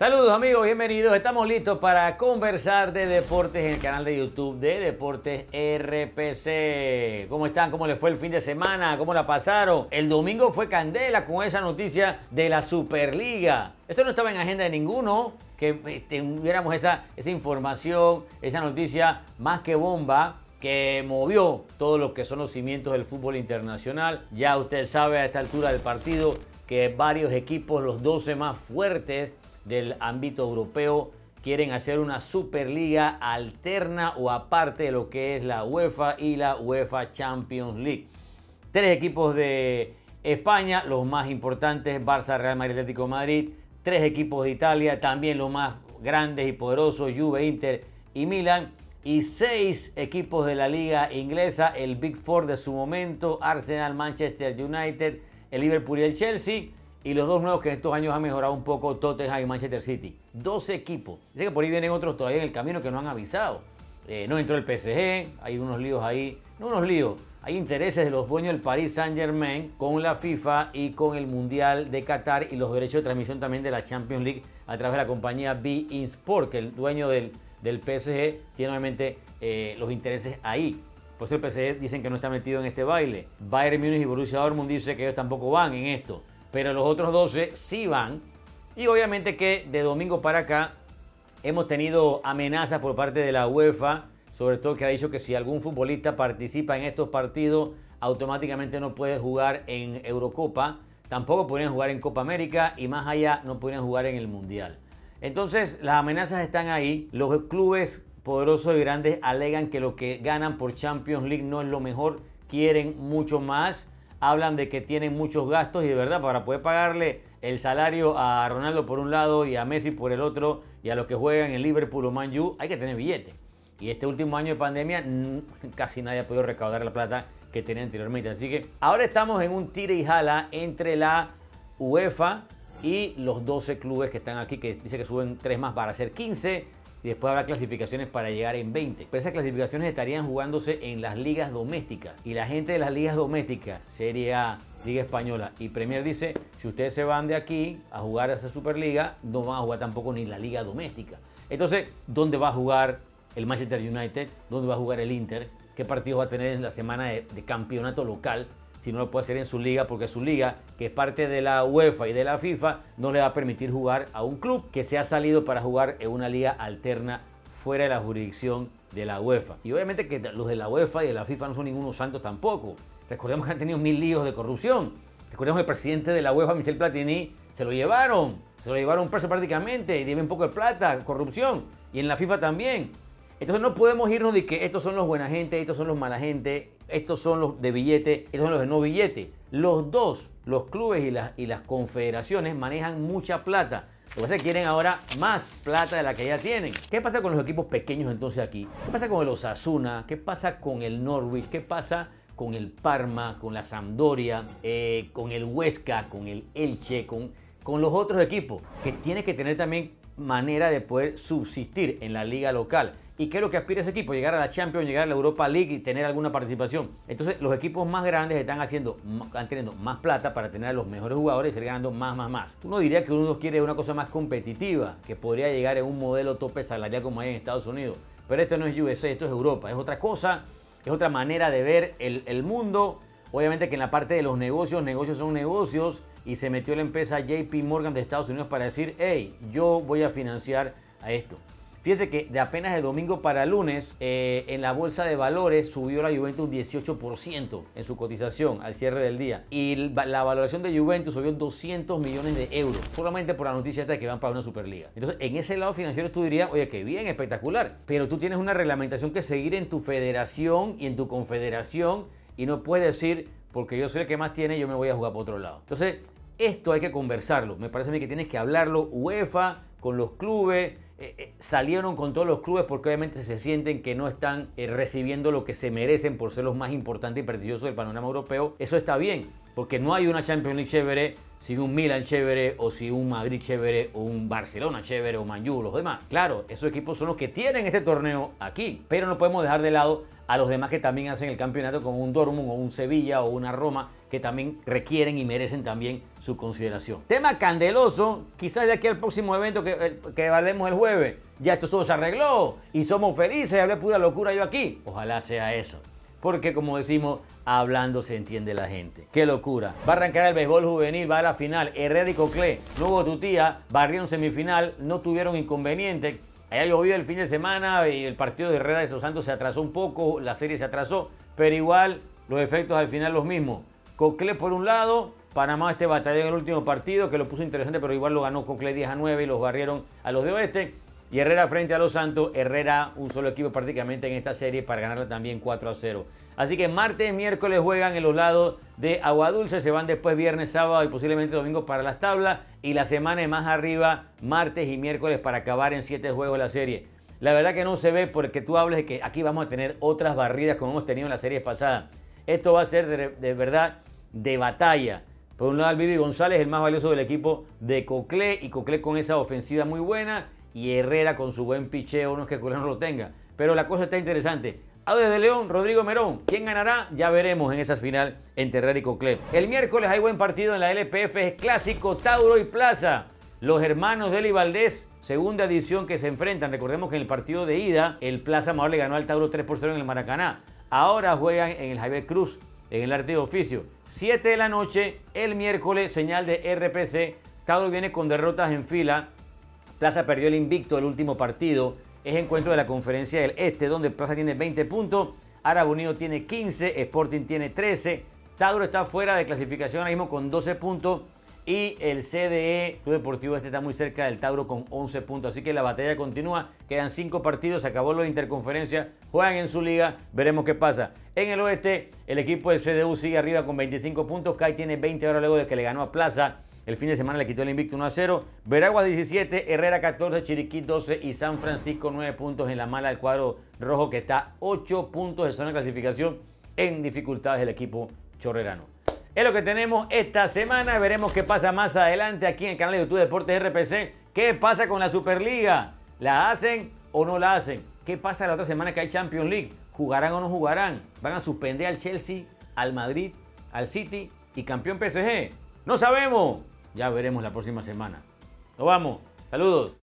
Saludos amigos, bienvenidos. Estamos listos para conversar de deportes en el canal de YouTube de Deportes RPC. ¿Cómo están? ¿Cómo les fue el fin de semana? ¿Cómo la pasaron? El domingo fue candela con esa noticia de la Superliga. Esto no estaba en agenda de ninguno, que tuviéramos este, esa, esa información, esa noticia más que bomba que movió todo lo que son los cimientos del fútbol internacional. Ya usted sabe a esta altura del partido que varios equipos, los 12 más fuertes del ámbito europeo quieren hacer una Superliga alterna o aparte de lo que es la UEFA y la UEFA Champions League. Tres equipos de España, los más importantes, Barça, Real Madrid, Atlético Madrid. Tres equipos de Italia, también los más grandes y poderosos, Juve, Inter y Milan. Y seis equipos de la liga inglesa, el Big Four de su momento, Arsenal, Manchester United, el Liverpool y el Chelsea y los dos nuevos que en estos años han mejorado un poco, Tottenham y Manchester City. Dos equipos. Dice que por ahí vienen otros todavía en el camino que no han avisado. Eh, no entró el PSG, hay unos líos ahí. No unos líos, hay intereses de los dueños del Paris Saint Germain con la FIFA y con el Mundial de Qatar y los derechos de transmisión también de la Champions League a través de la compañía Be In Sport, que el dueño del, del PSG tiene obviamente eh, los intereses ahí. Por eso el PSG dicen que no está metido en este baile. Bayern Munich y Borussia Dortmund dicen que ellos tampoco van en esto pero los otros 12 sí van. Y obviamente que de domingo para acá hemos tenido amenazas por parte de la UEFA, sobre todo que ha dicho que si algún futbolista participa en estos partidos, automáticamente no puede jugar en Eurocopa, tampoco podrían jugar en Copa América y más allá no podrían jugar en el Mundial. Entonces las amenazas están ahí, los clubes poderosos y grandes alegan que lo que ganan por Champions League no es lo mejor, quieren mucho más hablan de que tienen muchos gastos y de verdad para poder pagarle el salario a Ronaldo por un lado y a Messi por el otro y a los que juegan en Liverpool o Man hay que tener billetes. Y este último año de pandemia casi nadie ha podido recaudar la plata que tenía anteriormente. Así que ahora estamos en un tira y jala entre la UEFA y los 12 clubes que están aquí, que dice que suben 3 más para ser 15 y después habrá clasificaciones para llegar en 20. Pero esas clasificaciones estarían jugándose en las ligas domésticas. Y la gente de las ligas domésticas, Serie A, Liga Española y Premier dice, si ustedes se van de aquí a jugar a esa Superliga, no van a jugar tampoco ni la liga doméstica. Entonces, ¿dónde va a jugar el Manchester United? ¿Dónde va a jugar el Inter? ¿Qué partidos va a tener en la semana de campeonato local? si no lo puede hacer en su liga, porque su liga, que es parte de la UEFA y de la FIFA, no le va a permitir jugar a un club que se ha salido para jugar en una liga alterna fuera de la jurisdicción de la UEFA. Y obviamente que los de la UEFA y de la FIFA no son ningunos santos tampoco. Recordemos que han tenido mil líos de corrupción. Recordemos que el presidente de la UEFA, Michel Platini, se lo llevaron. Se lo llevaron preso prácticamente y deben poco de plata, corrupción. Y en la FIFA también. Entonces no podemos irnos de que estos son los buena gente, estos son los mala gente estos son los de billete, estos son los de no billete. Los dos, los clubes y las, confederaciones manejan mucha plata. Lo que quieren ahora más plata de la que ya tienen. ¿Qué pasa con los equipos pequeños entonces aquí? ¿Qué pasa con el Osasuna? ¿Qué pasa con el Norwich? ¿Qué pasa con el Parma? ¿Con la Sampdoria? Eh, ¿Con el Huesca? ¿Con el Elche? Con, los otros equipos? Que tiene que tener también manera de poder subsistir en la liga local. ¿Y qué es lo que aspira ese equipo? Llegar a la Champions, llegar a la Europa League y tener alguna participación. Entonces, los equipos más grandes están haciendo, están teniendo más plata para tener a los mejores jugadores y seguir ganando más, más, más. Uno diría que uno quiere una cosa más competitiva, que podría llegar en un modelo tope salarial como hay en Estados Unidos. Pero esto no es USA, esto es Europa. Es otra cosa, es otra manera de ver el, el mundo. Obviamente que en la parte de los negocios, negocios son negocios. Y se metió la empresa JP Morgan de Estados Unidos para decir, hey, yo voy a financiar a esto. Fíjense que de apenas de domingo para lunes, eh, en la bolsa de valores subió la Juventus 18% en su cotización al cierre del día. Y la valoración de Juventus subió 200 millones de euros, solamente por la noticia de que van para una Superliga. Entonces, en ese lado financiero tú dirías, oye, qué bien, espectacular. Pero tú tienes una reglamentación que seguir en tu federación y en tu confederación y no puedes decir, porque yo soy el que más tiene, yo me voy a jugar por otro lado. Entonces, esto hay que conversarlo. Me parece a mí que tienes que hablarlo UEFA, con los clubes eh, eh, salieron con todos los clubes porque obviamente se sienten que no están eh, recibiendo lo que se merecen por ser los más importantes y prestigiosos del panorama europeo. Eso está bien, porque no hay una Champions League chévere sin un Milan chévere o si un Madrid chévere o un Barcelona chévere o Manjú, los demás. Claro, esos equipos son los que tienen este torneo aquí, pero no podemos dejar de lado a los demás que también hacen el campeonato como un Dortmund o un Sevilla o una Roma que también requieren y merecen también su consideración. Tema candeloso, quizás de aquí al próximo evento que, eh, que el jueves, ya esto todo se arregló y somos felices, hablé pura locura yo aquí. Ojalá sea eso. Porque como decimos, hablando se entiende la gente. ¡Qué locura! Va a arrancar el béisbol juvenil, va a la final. Herrera y Coclé, luego tu tía, barrieron semifinal, no tuvieron inconveniente. Allá llovió el fin de semana y el partido de Herrera de los Santos se atrasó un poco, la serie se atrasó, pero igual los efectos al final los mismos. Coclé por un lado, Panamá este batallón en el último partido que lo puso interesante, pero igual lo ganó Coclé 10 a 9 y los barrieron a los de Oeste. Y Herrera frente a los Santos, Herrera un solo equipo prácticamente en esta serie para ganarla también 4 a 0. Así que martes, y miércoles juegan en los lados de Aguadulce, se van después viernes, sábado y posiblemente domingo para las tablas y la semana más arriba, martes y miércoles para acabar en 7 juegos la serie. La verdad que no se ve porque tú hables de que aquí vamos a tener otras barridas como hemos tenido en las series pasadas. Esto va a ser de verdad de batalla. Por un lado, Vivi González, el más valioso del equipo de Coclé, y Coclé con esa ofensiva muy buena, y Herrera con su buen picheo, no es que Coclé no lo tenga. Pero la cosa está interesante. a de León, Rodrigo Merón. ¿Quién ganará? Ya veremos en esa final entre Herrera y Coclé. El miércoles hay buen partido en la LPF, es clásico Tauro y Plaza. Los hermanos Deli Valdés, segunda edición que se enfrentan. Recordemos que en el partido de ida, el Plaza Mayor le ganó al Tauro 3 por 0 en el Maracaná. Ahora juegan en el Javier Cruz en el arte de oficio. 7 de la noche, el miércoles, señal de RPC. Tauro viene con derrotas en fila. Plaza perdió el invicto del último partido. Es encuentro de la conferencia del Este, donde Plaza tiene 20 puntos, Árabe Unido tiene 15, Sporting tiene 13. Tauro está fuera de clasificación ahora mismo con 12 puntos y el CDE, Club Deportivo Este está muy cerca del Tauro con 11 puntos. Así que la batalla continúa, quedan 5 partidos, se acabó la interconferencia, juegan en su liga, veremos qué pasa. En el oeste, el equipo del CDU sigue arriba con 25 puntos, Kai tiene 20 horas luego de que le ganó a Plaza. El fin de semana le quitó el invicto 1 a 0. Veragua 17, Herrera 14, Chiriquí 12 y San Francisco 9 puntos en la mala del cuadro rojo que está 8 puntos de zona de clasificación en dificultades el equipo chorrerano. Es lo que tenemos esta semana. Veremos qué pasa más adelante aquí en el canal de YouTube Deportes RPC. ¿Qué pasa con la Superliga? ¿La hacen o no la hacen? ¿Qué pasa la otra semana que hay Champions League? ¿Jugarán o no jugarán? ¿Van a suspender al Chelsea, al Madrid, al City y campeón PSG? No sabemos. Ya veremos la próxima semana. Nos vamos. Saludos.